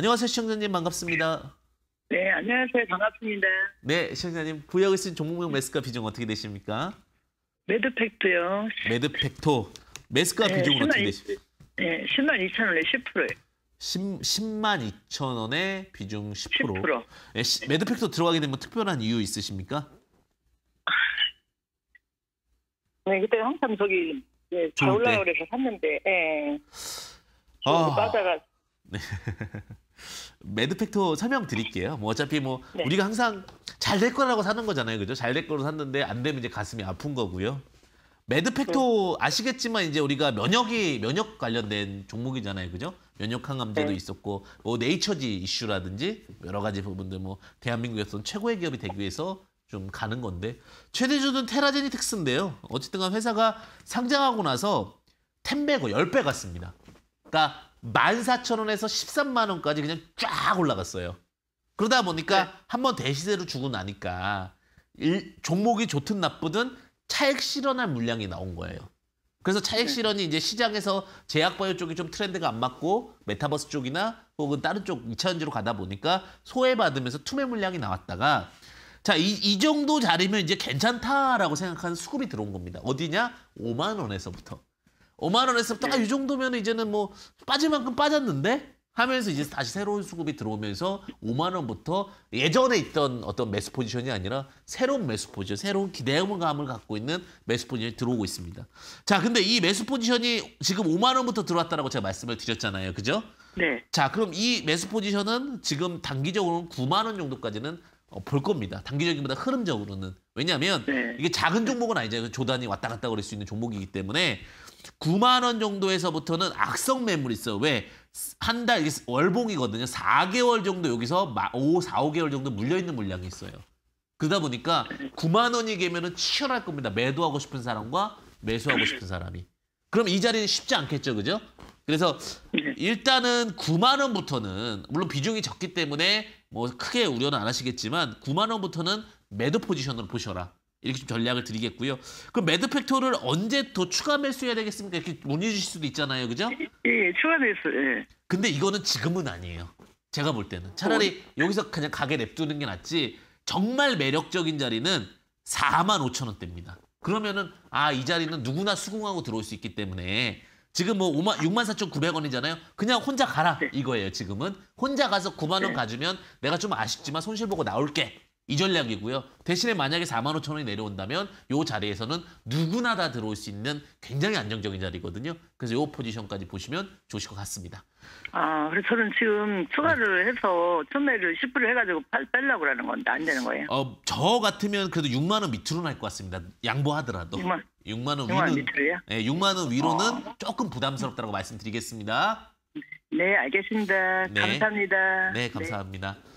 안녕하세요, 시청자님 반갑습니다. 네, 안녕하세요. 반갑습니다. 네, 시청자님 구약을 쓴 종목명 매스가 비중 어떻게 되십니까? 매드팩토요. 매드팩토. 매스가 네, 비중 어떻게 되십니까? 네, 10만 2천 원에 1 0 10, 10만 2천 원에 비중 10%. 10%. 네, 시, 매드팩토 들어가게 되면 특별한 이유 있으십니까? 네, 그때 항상 저기 네, 다 올라오려서 샀는데, 예. 아. 네. 아... 빠져가. 네. 매드팩터 설명 드릴게요. 뭐 어차피 뭐 네. 우리가 항상 잘 될 거라고 사는 거잖아요, 그죠? 잘 될 거로 샀는데 안 되면 이제 가슴이 아픈 거고요. 매드팩토 네. 아시겠지만 이제 우리가 면역이 면역 관련된 종목이잖아요, 그죠? 면역 항암제도 네. 있었고 뭐 네이처지 이슈라든지 여러 가지 부분들 뭐 대한민국에서 최고의 기업이 되기 위해서 좀 가는 건데 최대주는 테라제니텍스인데요. 어쨌든간 회사가 상장하고 나서 10배고 10배 갔습니다. 그러니까 14,000원에서 13만원까지 그냥 쫙 올라갔어요. 그러다 보니까 네. 한번 대시세로 주고 나니까 일, 종목이 좋든 나쁘든 차액 실현할 물량이 나온 거예요. 그래서 차액 네. 실현이 이제 시장에서 제약바이오 쪽이 좀 트렌드가 안 맞고 메타버스 쪽이나 혹은 다른 쪽 2차전지로 가다 보니까 소외받으면서 투매 물량이 나왔다가 자, 이, 이 정도 자리면 이제 괜찮다라고 생각하는 수급이 들어온 겁니다. 어디냐? 5만 원에서부터. 5만 원에서부터 네. 아, 이 정도면 이제는 뭐 빠질 만큼 빠졌는데 하면서 이제 다시 새로운 수급이 들어오면서 5만 원부터 예전에 있던 어떤 매수 포지션이 아니라 새로운 매수 포지션, 새로운 기대감을 갖고 있는 매수 포지션이 들어오고 있습니다. 자, 근데 이 매수 포지션이 지금 5만 원부터 들어왔다라고 제가 말씀을 드렸잖아요. 그죠? 네. 자, 그럼 이 매수 포지션은 지금 단기적으로는 9만 원 정도까지는 어, 볼 겁니다. 단기적인보다 흐름적으로는. 왜냐하면 네. 이게 작은 종목은 아니잖아요. 조단이 왔다 갔다 그럴 수 있는 종목이기 때문에 9만 원 정도에서부터는 악성 매물이 있어. 왜? 한달 이게 월봉이거든요. 4개월 정도 여기서 5, 4, 5개월 정도 물려 있는 물량이 있어요. 그러다 보니까 9만 원이 되면은 치열할 겁니다. 매도하고 싶은 사람과 매수하고 싶은 사람이. 그럼 이 자리는 쉽지 않겠죠, 그죠? 그래서 일단은 9만 원부터는 물론 비중이 적기 때문에 뭐 크게 우려는 안 하시겠지만 9만 원부터는 매도 포지션으로 보셔라. 이렇게 좀 전략을 드리겠고요. 그 매드팩토를 언제 더 추가 매수해야 되겠습니까? 이렇게 문의 주실 수도 있잖아요, 그죠? 예, 예, 추가 매수. 예. 근데 이거는 지금은 아니에요. 제가 볼 때는 차라리 어... 예. 여기서 그냥 가게 냅두는 게 낫지. 정말 매력적인 자리는 4만 5천 원대입니다. 그러면은 아이 자리는 누구나 수긍하고 들어올 수 있기 때문에 지금 뭐 5만 6만 4,900원이잖아요. 그냥 혼자 가라 네. 이거예요. 지금은 혼자 가서 9만 원 네. 가주면 내가 좀 아쉽지만 손실 보고 나올게 이 전략이고요. 대신에 만약에 4만 5천 원이 내려온다면 이 자리에서는 누구나 다 들어올 수 있는 굉장히 안정적인 자리거든요. 그래서 이 포지션까지 보시면 좋으실 것 같습니다. 아, 그래서 저는 지금 추가를 네. 해서 천매를 10% 해가지고 팔, 빼려고 그러는 건데 안 되는 거예요? 어, 저 같으면 그래도 6만 원밑으로날 것 같습니다. 양보하더라도. 6만, 6만 원 6만 위는. 밑으로요? 네, 6만 원 위로는 어. 조금 부담스럽다고 말씀드리겠습니다. 네, 알겠습니다. 네. 감사합니다. 네, 네. 감사합니다. 네.